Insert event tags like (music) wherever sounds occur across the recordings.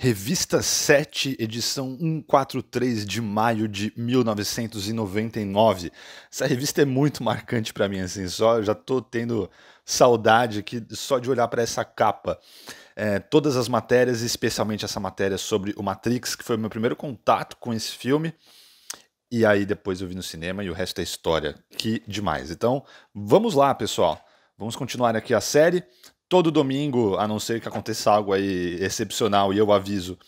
Revista 7, edição 143 de maio de 1999. Essa revista é muito marcante para mim, assim, só já tô tendo saudade aqui só de olhar para essa capa. É, todas as matérias, especialmente essa matéria sobre o Matrix, que foi o meu primeiro contato com esse filme. E aí depois eu vi no cinema e o resto é história. Que demais. Então, vamos lá, pessoal. Vamos continuar aqui a série. Todo domingo, a não ser que aconteça algo aí excepcional e eu aviso,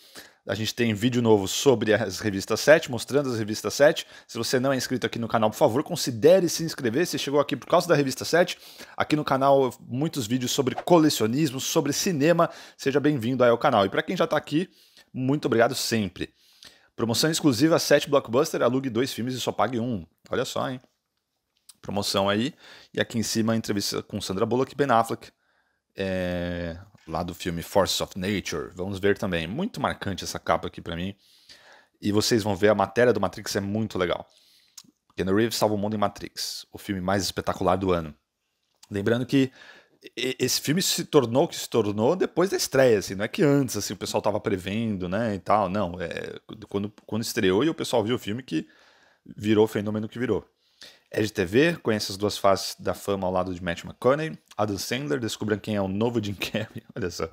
a gente tem vídeo novo sobre as revistas 7, mostrando as revistas 7. Se você não é inscrito aqui no canal, por favor, considere se inscrever. Se chegou aqui por causa da revista 7, aqui no canal muitos vídeos sobre colecionismo, sobre cinema. Seja bem-vindo aí ao canal. E para quem já está aqui, muito obrigado sempre. Promoção exclusiva 7 Blockbuster, alugue dois filmes e só pague um. Olha só, hein? Promoção aí. E aqui em cima entrevista com Sandra Bullock e Ben Affleck é, lá do filme Forces of Nature. Vamos ver também. Muito marcante essa capa aqui para mim. E vocês vão ver, a matéria do Matrix é muito legal. Keanu Reeves salva o mundo em Matrix, o filme mais espetacular do ano. Lembrando que esse filme se tornou o que se tornou depois da estreia, assim, não é que antes assim, o pessoal tava prevendo, né, e tal, não, é, quando, quando estreou e o pessoal viu o filme que virou o fenômeno que virou. É de TV, conhece as duas faces da fama ao lado de Matt McConaughey, Adam Sandler, descubra quem é o novo Jim Carrey, (laughs) olha só.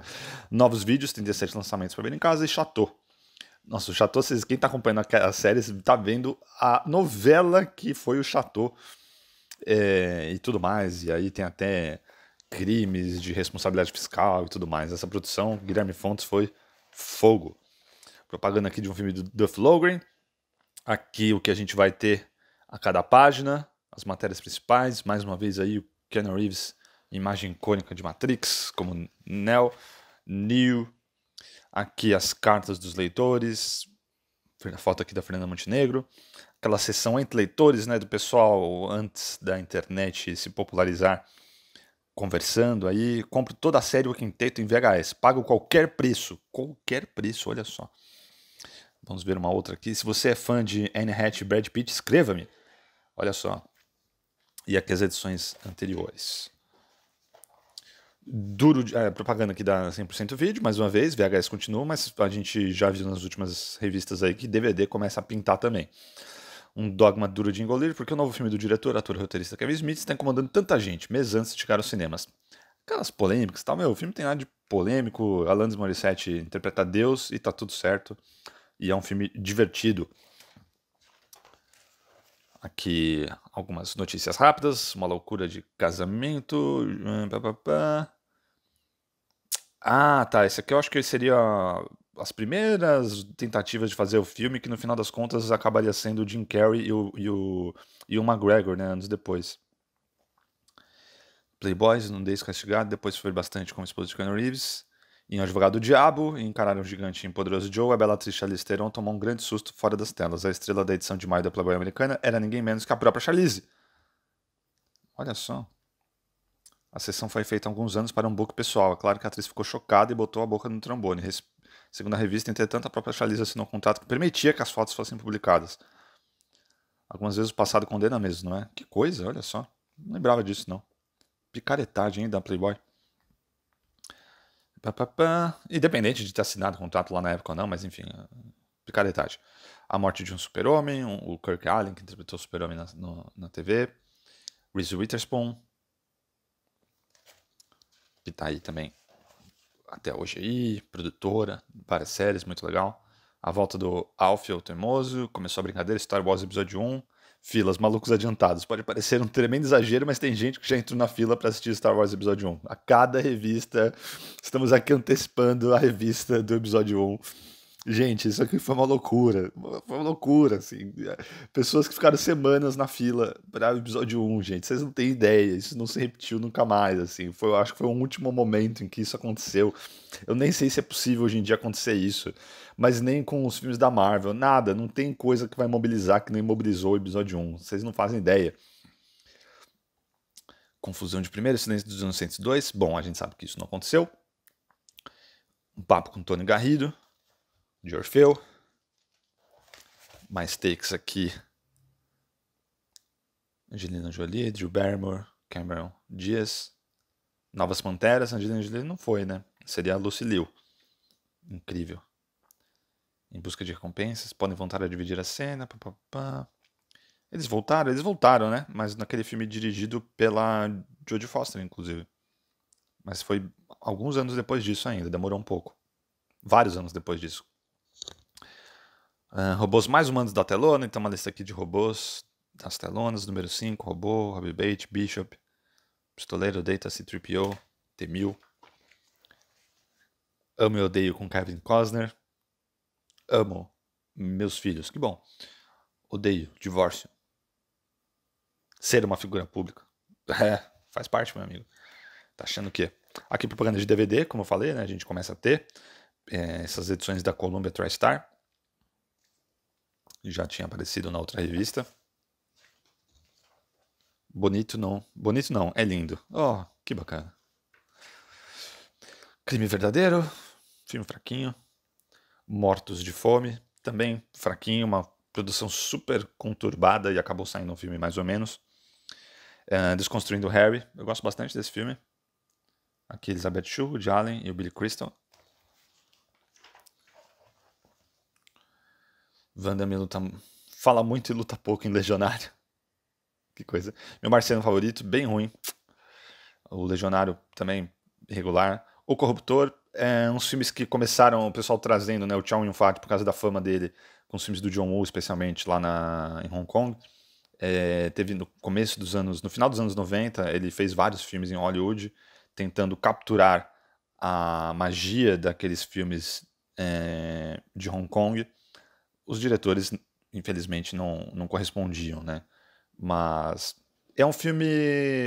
Novos vídeos, 37 lançamentos para ver em casa e Chateau. Nossa, o Chateau, vocês, quem está acompanhando a série está vendo a novela que foi o Chateau é, e tudo mais. E aí tem até crimes de responsabilidade fiscal e tudo mais. Essa produção, Guilherme Fontes, foi fogo. Propaganda aqui de um filme do Duff Logren. Aqui o que a gente vai ter a cada página, as matérias principais, mais uma vez aí o Keanu Reeves, imagem icônica de Matrix, como Neo, Neo, aqui as cartas dos leitores, a foto aqui da Fernanda Montenegro, aquela sessão entre leitores, né, do pessoal antes da internet se popularizar, conversando aí, compro toda a série Walking Quinteto em VHS, pago qualquer preço, qualquer preço, olha só. Vamos ver uma outra aqui. Se você é fã de Anne Hatch e Brad Pitt, escreva-me. Olha só. E aqui as edições anteriores. Duro de, é, propaganda que dá 100% vídeo, mais uma vez, VHS continua, mas a gente já viu nas últimas revistas aí que DVD começa a pintar também. Um dogma duro de engolir, porque o novo filme do diretor, ator e roteirista Kevin Smith está incomodando tanta gente, meses antes de chegar aos cinemas. Aquelas polêmicas e tal, meu, o filme tem nada de polêmico, Alanis Morissette interpreta Deus e tá tudo certo, e é um filme divertido. Aqui algumas notícias rápidas, uma loucura de casamento. Hum, ah, tá. Esse aqui eu acho que seria as primeiras tentativas de fazer o filme, que no final das contas acabaria sendo o Jim Carrey e o, e o, e o McGregor, né? Anos depois. Playboys, nudez castigado, depois foi bastante com a esposa de Keanu Reeves. Em O Advogado Diabo, em Encarar um Gigante em Poderoso Joe, a bela atriz Charlize Theron tomou um grande susto fora das telas. A estrela da edição de maio da Playboy americana era ninguém menos que a própria Charlize. Olha só. A sessão foi feita há alguns anos para um book pessoal. É claro que a atriz ficou chocada e botou a boca no trombone. Res... Segundo a revista, entretanto, a própria Charlize assinou um contrato que permitia que as fotos fossem publicadas. Algumas vezes o passado condena mesmo, não é? Que coisa, olha só. Não lembrava disso, não. Picaretagem, hein, da Playboy. Pá, pá, pá. Independente de ter assinado o contrato lá na época ou não, mas enfim, eh, detalhe. A morte de um super-homem, o Kirk Allen, que interpretou o super-homem na, na TV, Reese Witherspoon, que tá aí também até hoje aí, produtora, várias séries, muito legal. A volta do Alfio Teimoso, começou a brincadeira, Star Wars Episódio 1, filas, malucos adiantados. Pode parecer um tremendo exagero, mas tem gente que já entrou na fila para assistir Star Wars Episódio 1. A cada revista, estamos aqui antecipando a revista do Episódio 1 Gente, isso aqui foi uma loucura. Foi uma loucura, assim. Pessoas que ficaram semanas na fila para o episódio 1, gente. Vocês não têm ideia. Isso não se repetiu nunca mais, assim. Foi, eu acho que foi o último momento em que isso aconteceu. Eu nem sei se é possível hoje em dia acontecer isso. Mas nem com os filmes da Marvel. Nada. Não tem coisa que vai mobilizar que nem mobilizou o episódio 1. Vocês não fazem ideia. Confusão de primeiro, silêncio dos 1902 Bom, a gente sabe que isso não aconteceu. Um papo com Tony Garrido de Orfeu. Mais takes aqui. Angelina Jolie, Drew Barrymore, Cameron Diaz. Novas Panteras, Angelina Jolie não foi, né? Seria a Lucy Liu. Incrível. Em busca de recompensas, podem voltar a dividir a cena. Pá, pá, pá. Eles voltaram, eles voltaram, né? Mas naquele filme dirigido pela Jodie Foster, inclusive. Mas foi alguns anos depois disso ainda, demorou um pouco. Vários anos depois disso. Ah, robôs mais humanos da telona, então uma lista aqui de robôs das telonas, número 5, robô, Bate, Bishop, pistoleiro, Data, C-3PO, T-1000. Amo e odeio com Kevin Costner. Amo meus filhos, que bom. Odeio divórcio. Ser uma figura pública. (laughs) É, faz parte, meu amigo. Tá achando o quê? Aqui propaganda de DVD, como eu falei, né? A gente começa a ter é, essas edições da Columbia TriStar já tinha aparecido na outra revista. Bonito não. Bonito não, é lindo. Oh, que bacana. Crime Verdadeiro, filme fraquinho. Mortos de Fome, também fraquinho, uma produção super conturbada e acabou saindo um filme mais ou menos. Uh, Desconstruindo Harry, eu gosto bastante desse filme. Aqui Elizabeth Shue, o Allen e o Billy Crystal. Vandame luta, fala muito e luta pouco em Legionário. (laughs) Que coisa. Meu Marciano favorito, bem ruim. O Legionário também regular. O Corruptor é uns filmes que começaram o pessoal trazendo, né? O Chow Yun-fat por causa da fama dele com os filmes do John Woo, especialmente lá na, em Hong Kong. É, teve no começo dos anos, no final dos anos 90, ele fez vários filmes em Hollywood tentando capturar a magia daqueles filmes é, de Hong Kong os diretores, infelizmente, não, não correspondiam, né? Mas é um filme.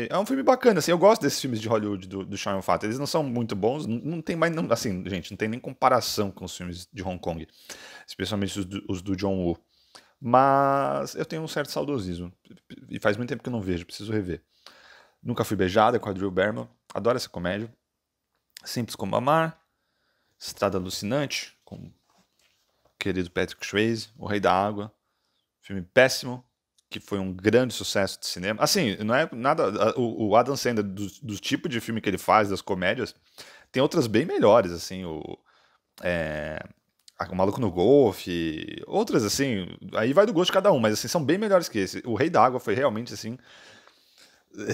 É um filme bacana, assim. Eu gosto desses filmes de Hollywood do, do Sean Fato. Eles não são muito bons, não, não tem mais. Não, assim, gente, não tem nem comparação com os filmes de Hong Kong, especialmente os do, os do John Woo. Mas eu tenho um certo saudosismo. E faz muito tempo que eu não vejo, preciso rever. Nunca Fui Beijada, é com a Drew Berman. Adoro essa comédia. Simples como Amar. Estrada Alucinante, com querido Patrick Swayze, O Rei da Água. Filme péssimo, que foi um grande sucesso de cinema. Assim, não é nada. O, o Adam Sandler, do, do, tipo de filme que ele faz, das comédias, tem outras bem melhores, assim. O, é, o Maluco no Golfe, outras, assim. Aí vai do gosto de cada um, mas assim, são bem melhores que esse. O Rei da Água foi realmente, assim.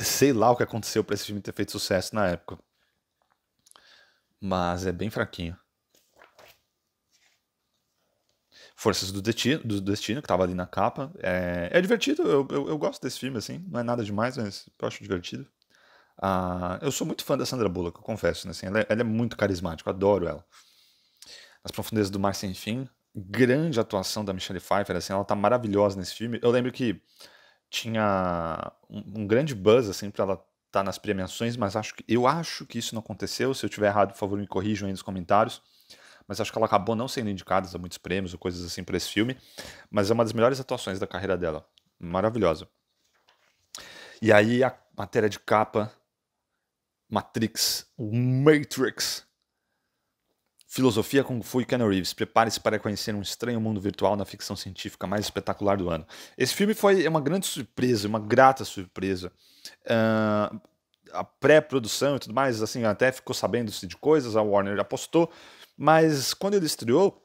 Sei lá o que aconteceu para esse filme ter feito sucesso na época. Mas é bem fraquinho. Forças do Destino, do Destino que tava ali na capa. É, é divertido, eu, eu, eu, gosto desse filme, assim. Não é nada demais, mas eu acho divertido. Ah, eu sou muito fã da Sandra Bullock, eu confesso, né? Assim, ela, é, ela é muito carismática, eu adoro ela. As Profundezas do Mar Sem Fim, grande atuação da Michelle Pfeiffer, assim, ela tá maravilhosa nesse filme. Eu lembro que tinha um, um grande buzz, assim, pra ela estar tá nas premiações, mas acho que, eu acho que isso não aconteceu. Se eu tiver errado, por favor, me corrijam aí nos comentários mas acho que ela acabou não sendo indicada a muitos prêmios ou coisas assim para esse filme, mas é uma das melhores atuações da carreira dela. Maravilhosa. E aí a matéria de capa Matrix, Matrix. Filosofia Kung Fu e Reeves. Prepare-se para conhecer um estranho mundo virtual na ficção científica mais espetacular do ano. Esse filme foi uma grande surpresa, uma grata surpresa. Uh, a pré-produção e tudo mais, assim, até ficou sabendo-se de coisas, a Warner apostou, mas quando ele estreou,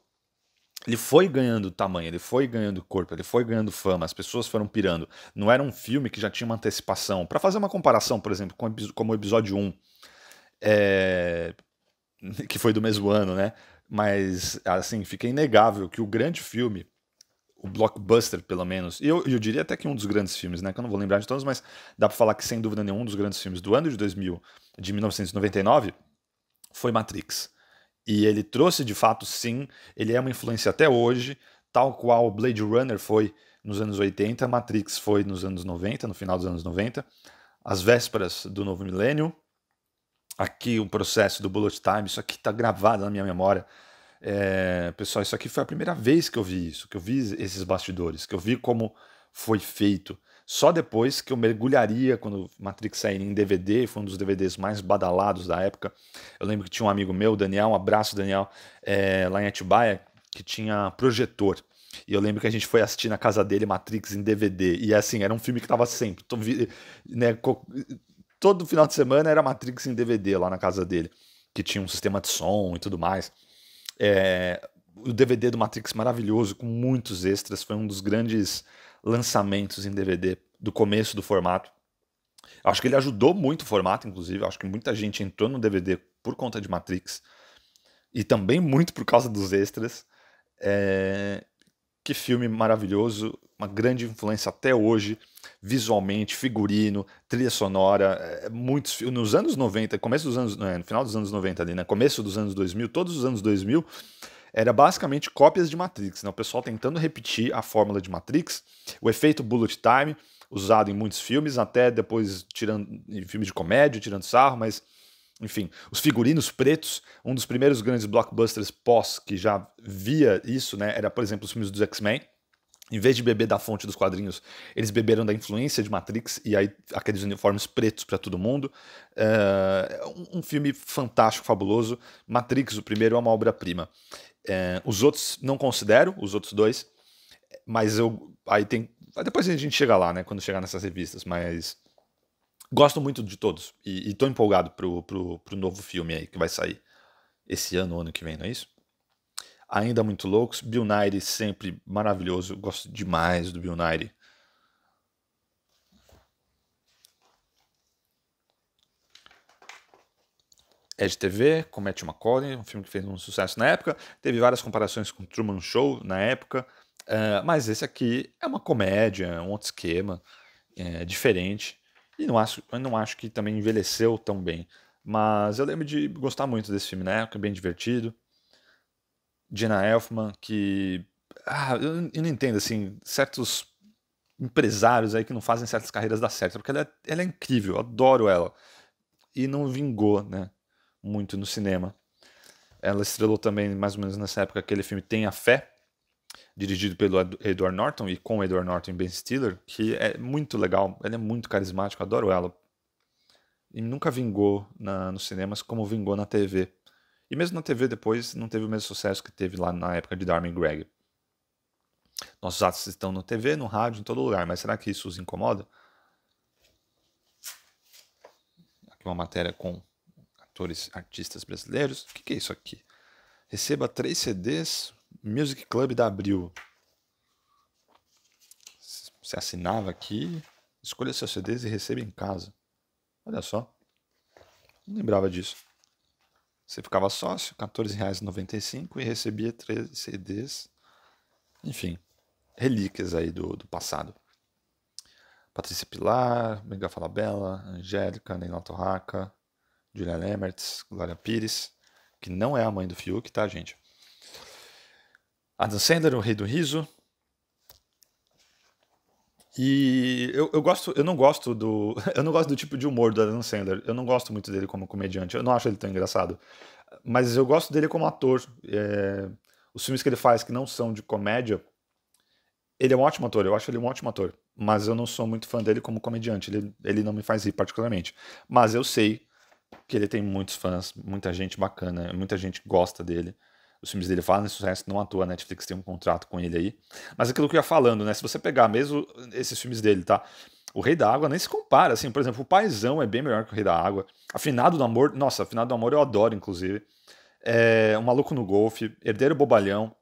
ele foi ganhando tamanho, ele foi ganhando corpo, ele foi ganhando fama, as pessoas foram pirando. Não era um filme que já tinha uma antecipação. Para fazer uma comparação, por exemplo, com, como o episódio 1, é... (laughs) que foi do mesmo ano, né? Mas, assim, fica inegável que o grande filme, o blockbuster, pelo menos, e eu, eu diria até que um dos grandes filmes, né? Que eu não vou lembrar de todos, mas dá para falar que, sem dúvida nenhuma, um dos grandes filmes do ano de 2000, de 1999, foi Matrix. E ele trouxe de fato, sim, ele é uma influência até hoje, tal qual Blade Runner foi nos anos 80, Matrix foi nos anos 90, no final dos anos 90, as vésperas do novo milênio. Aqui o um processo do Bullet Time, isso aqui está gravado na minha memória. É, pessoal, isso aqui foi a primeira vez que eu vi isso, que eu vi esses bastidores, que eu vi como foi feito. Só depois que eu mergulharia quando Matrix sair em DVD, foi um dos DVDs mais badalados da época. Eu lembro que tinha um amigo meu, Daniel, um abraço, Daniel, é, lá em Atibaia, que tinha projetor. E eu lembro que a gente foi assistir na casa dele Matrix em DVD. E assim, era um filme que tava sempre. Né, todo final de semana era Matrix em DVD lá na casa dele, que tinha um sistema de som e tudo mais. É, o DVD do Matrix maravilhoso, com muitos extras. Foi um dos grandes lançamentos em DVD do começo do formato. Acho que ele ajudou muito o formato, inclusive. Acho que muita gente entrou no DVD por conta de Matrix. E também muito por causa dos extras. É... Que filme maravilhoso, uma grande influência até hoje, visualmente, figurino, trilha sonora, é, muitos nos anos 90, começo dos anos, é, no final dos anos 90 ali, né? Começo dos anos 2000, todos os anos 2000, era basicamente cópias de Matrix, né? o pessoal tentando repetir a fórmula de Matrix, o efeito bullet time, usado em muitos filmes, até depois tirando em filmes de comédia, tirando sarro, mas enfim, os figurinos pretos, um dos primeiros grandes blockbusters pós que já via isso, né? Era, por exemplo, os filmes dos X-Men. Em vez de beber da fonte dos quadrinhos, eles beberam da influência de Matrix e aí aqueles uniformes pretos para todo mundo. Eh, um filme fantástico, fabuloso. Matrix, o primeiro, é uma obra-prima. É, os outros não considero, os outros dois, mas eu. Aí tem. depois a gente chega lá, né? Quando chegar nessas revistas, mas. Gosto muito de todos. E, e tô empolgado pro, pro, pro novo filme aí que vai sair esse ano, ano que vem, não é isso? Ainda muito loucos. Bill Nighy sempre maravilhoso. Gosto demais do Bill Nighy. é de TV, com Matthew McConaughey, um filme que fez um sucesso na época. Teve várias comparações com Truman Show na época. Uh, mas esse aqui é uma comédia, é um outro esquema, é, diferente. E não acho, não acho que também envelheceu tão bem. Mas eu lembro de gostar muito desse filme na né? época, bem divertido. Jenna Elfman, que. Ah, eu, eu, não entendo, assim, certos empresários aí que não fazem certas carreiras dar certo, porque ela é, ela é incrível, eu adoro ela. E não vingou, né? muito no cinema. Ela estrelou também, mais ou menos nessa época, aquele filme Tem a Fé, dirigido pelo Edward Norton e com Edward Norton e Ben Stiller, que é muito legal, ela é muito carismática, adoro ela. E nunca vingou na, nos cinemas como vingou na TV. E mesmo na TV depois não teve o mesmo sucesso que teve lá na época de Darwin Gregg. Nossos atos estão na TV, no rádio, em todo lugar, mas será que isso os incomoda? Aqui uma matéria com atores, artistas brasileiros. O que, que é isso aqui? Receba três CDs Music Club da Abril. Você assinava aqui, escolha seus CDs e receba em casa. Olha só. Não lembrava disso. Você ficava sócio, R$14,95 e recebia três CDs. Enfim, relíquias aí do, do passado. Patrícia Pilar, Miguel Falabella, Angélica, Neila Torraca, Juliana Emertz, Glória Pires, que não é a mãe do Fiuk, tá, gente? Adam Sandler, o Rei do Riso. E eu, eu gosto, eu não gosto do, (laughs) eu não gosto do tipo de humor do Adam Sandler. Eu não gosto muito dele como comediante. Eu não acho ele tão engraçado, mas eu gosto dele como ator. É, os filmes que ele faz que não são de comédia, ele é um ótimo ator. Eu acho ele um ótimo ator, mas eu não sou muito fã dele como comediante. Ele, ele não me faz rir particularmente. Mas eu sei que ele tem muitos fãs, muita gente bacana, muita gente gosta dele. Os filmes dele fazem sucesso, não atua, a Netflix tem um contrato com ele aí. Mas aquilo que eu ia falando, né? Se você pegar mesmo esses filmes dele, tá? O Rei da Água nem se compara, assim, por exemplo, o Paizão é bem melhor que o Rei da Água. Afinado do Amor, nossa, Afinado do Amor eu adoro, inclusive. É, o Maluco no Golfe, Herdeiro Bobalhão.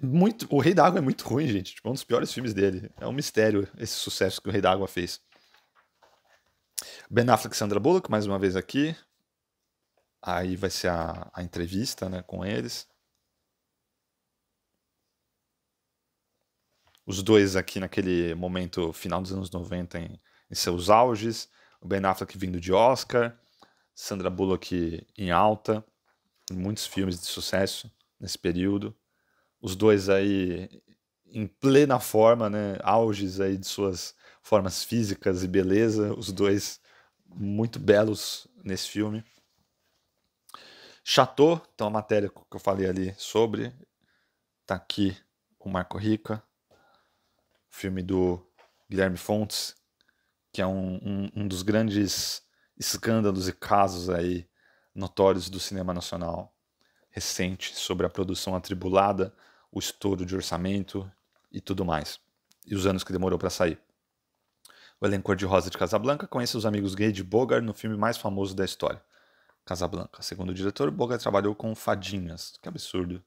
Muito, o Rei da Água é muito ruim, gente. Tipo, é um dos piores filmes dele. É um mistério esse sucesso que o Rei da Água fez. Ben Affleck e Sandra Bullock, mais uma vez aqui. Aí vai ser a, a entrevista né, com eles. Os dois aqui naquele momento final dos anos 90 em, em seus auges. O Ben Affleck vindo de Oscar. Sandra Bullock em alta. Em muitos filmes de sucesso nesse período. Os dois aí em plena forma, né? Auges aí de suas formas físicas e beleza, os dois muito belos nesse filme. Chateau, então a matéria que eu falei ali sobre, tá aqui o Marco Rica, filme do Guilherme Fontes, que é um, um, um dos grandes escândalos e casos aí notórios do cinema nacional recente sobre a produção atribulada, o estouro de orçamento e tudo mais, e os anos que demorou para sair o elenco cor-de-rosa de Casablanca conhece os amigos gay de Bogart no filme mais famoso da história, Casablanca. Segundo o diretor, Bogart trabalhou com fadinhas. Que absurdo.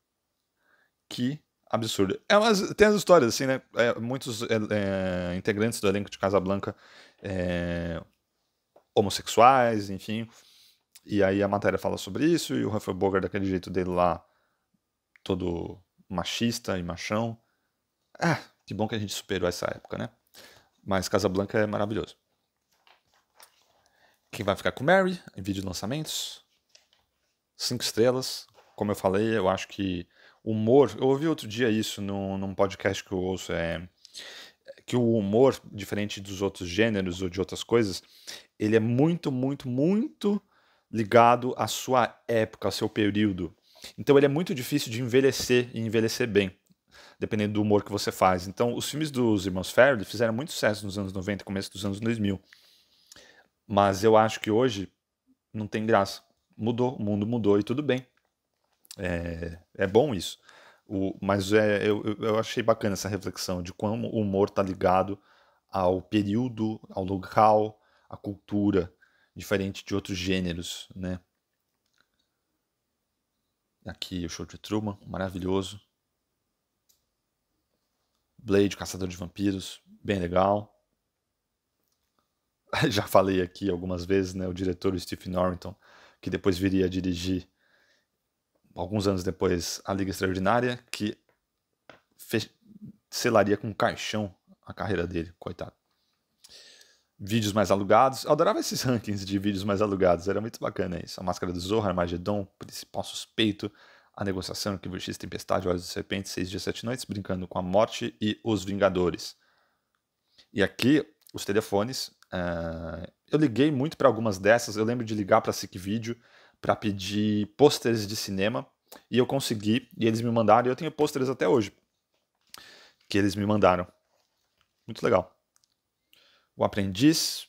Que absurdo. É umas, tem as histórias, assim, né? É, muitos é, é integrantes do elenco de Casablanca é, homossexuais, enfim. E aí a matéria fala sobre isso, e o Humphrey Bogart, daquele jeito dele lá, todo machista e machão. Ah, que bom que a gente superou essa época, né? Mas Casablanca é maravilhoso. Quem vai ficar com Mary em vídeo de lançamentos? Cinco estrelas. Como eu falei, eu acho que humor. Eu ouvi outro dia isso num, num podcast que eu ouço. É, que o humor, diferente dos outros gêneros ou de outras coisas, ele é muito, muito, muito ligado à sua época, ao seu período. Então ele é muito difícil de envelhecer e envelhecer bem dependendo do humor que você faz. Então, os filmes dos irmãos Farrelly fizeram muito sucesso nos anos 90, começo dos anos 2000. Mas eu acho que hoje não tem graça. Mudou, o mundo mudou e tudo bem. É, é bom isso. O, mas é, eu, eu achei bacana essa reflexão de como o humor está ligado ao período, ao local, à cultura, diferente de outros gêneros, né? Aqui o show de Truman, maravilhoso. Blade, Caçador de Vampiros, bem legal. (laughs) Já falei aqui algumas vezes, né? O diretor Steve Norrington, que depois viria a dirigir, alguns anos depois, A Liga Extraordinária, que selaria com caixão a carreira dele, coitado. Vídeos mais alugados. Eu adorava esses (laughs) rankings de vídeos mais alugados, era muito bacana isso. A Máscara do Zorro, Armagedon, Principal Suspeito, a Negociação, que X, Tempestade, Olhos de Serpente, Seis Dias, Sete Noites, Brincando com a Morte e Os Vingadores. E aqui, os telefones. Uh, eu liguei muito para algumas dessas. Eu lembro de ligar para a Sick Video para pedir pôsteres de cinema. E eu consegui, e eles me mandaram, e eu tenho pôsteres até hoje. Que eles me mandaram. Muito legal. O Aprendiz.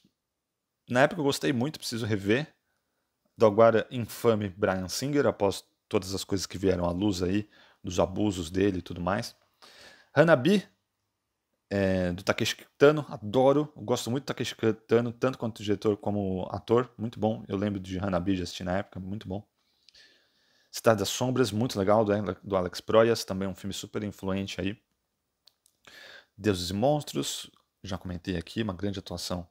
Na época eu gostei muito, preciso rever. Do agora infame Brian Singer, após todas as coisas que vieram à luz aí, dos abusos dele e tudo mais. Hanabi, é, do Takeshi Kitano, adoro, gosto muito do Takeshi Kitano, tanto quanto diretor como ator, muito bom. Eu lembro de Hanabi, já assistir na época, muito bom. Cidade das Sombras, muito legal, do Alex Proyas, também um filme super influente aí. Deuses e Monstros, já comentei aqui, uma grande atuação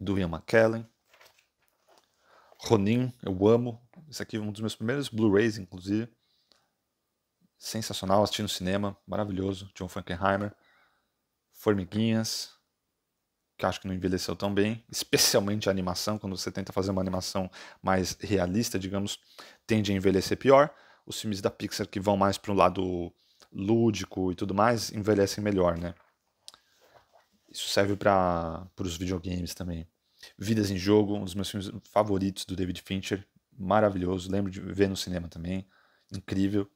do Ian McKellen. Ronin, eu amo. Esse aqui é um dos meus primeiros Blu-rays, inclusive. Sensacional, assisti no cinema, maravilhoso. John Frankenheimer. Formiguinhas, que acho que não envelheceu tão bem, especialmente a animação, quando você tenta fazer uma animação mais realista, digamos, tende a envelhecer pior. Os filmes da Pixar que vão mais para um lado lúdico e tudo mais envelhecem melhor, né? Isso serve para os videogames também. Vidas em Jogo, um dos meus filmes favoritos do David Fincher, maravilhoso, lembro de ver no cinema também, incrível.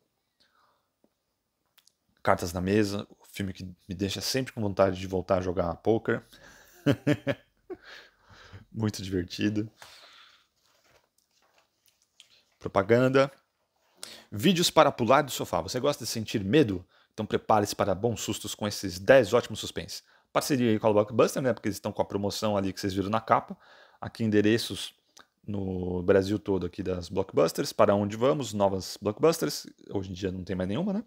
Cartas na Mesa, o um filme que me deixa sempre com vontade de voltar a jogar poker. (laughs) Muito divertido. Propaganda. Vídeos para pular do sofá. Você gosta de sentir medo? Então prepare-se para bons sustos com esses 10 ótimos suspense. Parceria aí com a Blockbuster, né? Porque eles estão com a promoção ali que vocês viram na capa. Aqui endereços no Brasil todo aqui das Blockbusters. Para onde vamos? Novas Blockbusters. Hoje em dia não tem mais nenhuma, né?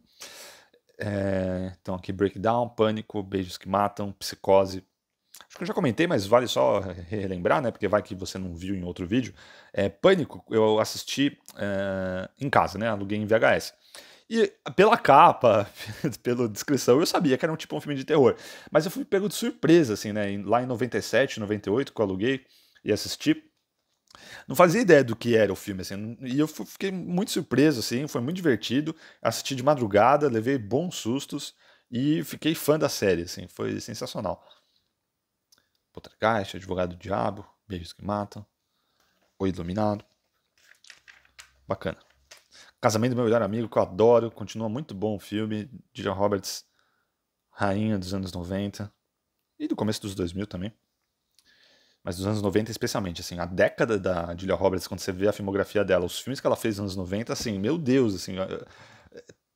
É, então aqui Breakdown, Pânico, Beijos que Matam, Psicose. Acho que eu já comentei, mas vale só relembrar, né? Porque vai que você não viu em outro vídeo. É, Pânico eu assisti é, em casa, né? Aluguei em VHS. E pela capa, (laughs) pela descrição, eu sabia que era um tipo um filme de terror. Mas eu fui pego de surpresa, assim, né? Lá em 97, 98, que eu aluguei e assisti. Não fazia ideia do que era o filme, assim. E eu fiquei muito surpreso, assim. Foi muito divertido. Assisti de madrugada, levei bons sustos. E fiquei fã da série, assim. Foi sensacional. Poltergeist, Advogado do Diabo, Beijos que Matam, O Iluminado. Bacana. Casamento do Meu Melhor Amigo, que eu adoro, continua muito bom o filme. De John Roberts, rainha dos anos 90 e do começo dos 2000 também. Mas dos anos 90 especialmente, assim, a década da Julia Roberts, quando você vê a filmografia dela, os filmes que ela fez nos anos 90, assim, meu Deus, assim, é,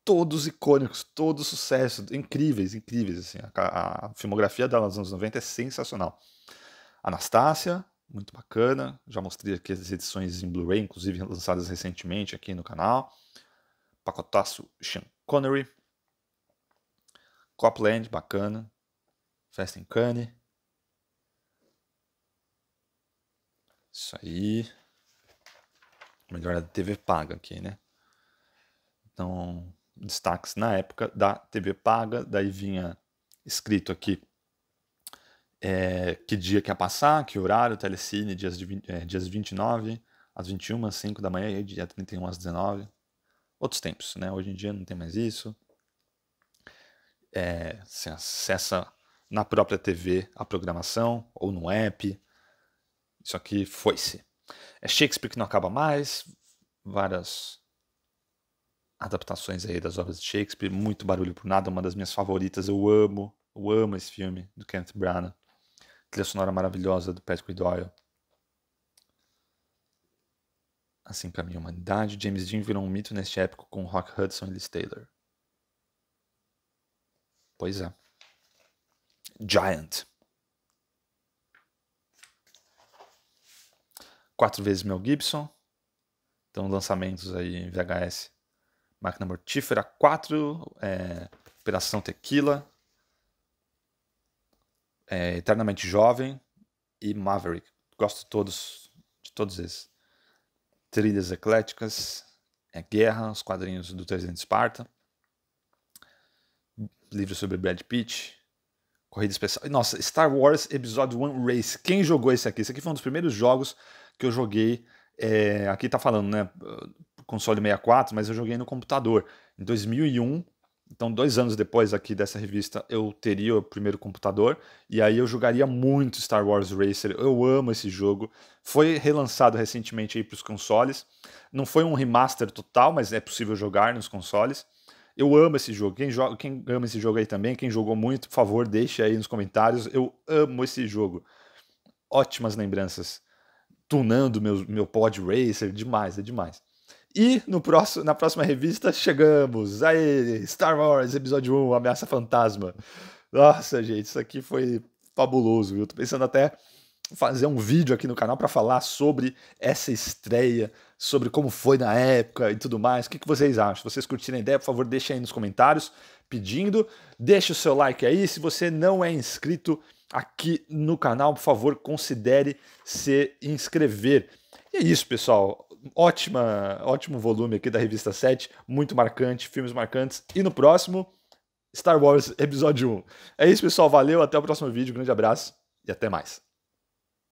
todos icônicos, todos sucesso, incríveis, incríveis, assim, a, a filmografia dela nos anos 90 é sensacional. Anastácia, muito bacana. Já mostrei aqui as edições em Blu-ray, inclusive lançadas recentemente aqui no canal. Pacotaço Sean Connery. Copland, bacana. Festa em Cannes. Isso aí. Melhor é da TV paga aqui, né? Então, destaques na época da TV paga. Daí vinha escrito aqui é, que dia quer passar, que horário, telecine, dias, de, é, dias 29, às 21, às 5 da manhã e dia 31 às 19. Outros tempos, né? Hoje em dia não tem mais isso. É, você acessa na própria TV a programação ou no app. Isso aqui foi-se. É Shakespeare que não acaba mais, várias adaptações aí das obras de Shakespeare, muito barulho por nada, uma das minhas favoritas, eu amo, eu amo esse filme do Kenneth Branagh trilha sonora maravilhosa do Patrick Doyle. Assim caminha minha humanidade, James Dean virou um mito neste épico com Rock Hudson e Liz Taylor. Pois é. Giant. Quatro vezes Mel Gibson. Então, lançamentos aí em VHS. Máquina Mortífera 4, é, Operação Tequila, é, Eternamente Jovem e Maverick. Gosto de todos, de todos esses. Trilhas ecléticas, é Guerra, os quadrinhos do 300 Esparta, livro sobre Brad Pitt, Corrida Especial. Nossa, Star Wars Episódio 1 Race. Quem jogou esse aqui? Esse aqui foi um dos primeiros jogos que eu joguei. É, aqui tá falando, né? Console 64, mas eu joguei no computador. Em 2001, então, dois anos depois aqui dessa revista, eu teria o primeiro computador, e aí eu jogaria muito Star Wars Racer. Eu amo esse jogo. Foi relançado recentemente para os consoles. Não foi um remaster total, mas é possível jogar nos consoles. Eu amo esse jogo. Quem, joga, quem ama esse jogo aí também, quem jogou muito, por favor, deixe aí nos comentários. Eu amo esse jogo. Ótimas lembranças. Tunando meu, meu pod racer, demais, é demais. E no próximo, na próxima revista chegamos. Aí, Star Wars Episódio 1, Ameaça Fantasma. Nossa, gente, isso aqui foi fabuloso, viu? Tô pensando até fazer um vídeo aqui no canal para falar sobre essa estreia, sobre como foi na época e tudo mais. O que, que vocês acham? Se vocês curtiram a ideia, por favor, deixem aí nos comentários pedindo. Deixe o seu like aí. Se você não é inscrito aqui no canal, por favor, considere se inscrever. E é isso, pessoal ótima, ótimo volume aqui da revista 7, muito marcante, filmes marcantes. E no próximo, Star Wars Episódio 1. É isso, pessoal. Valeu, até o próximo vídeo. Grande abraço e até mais.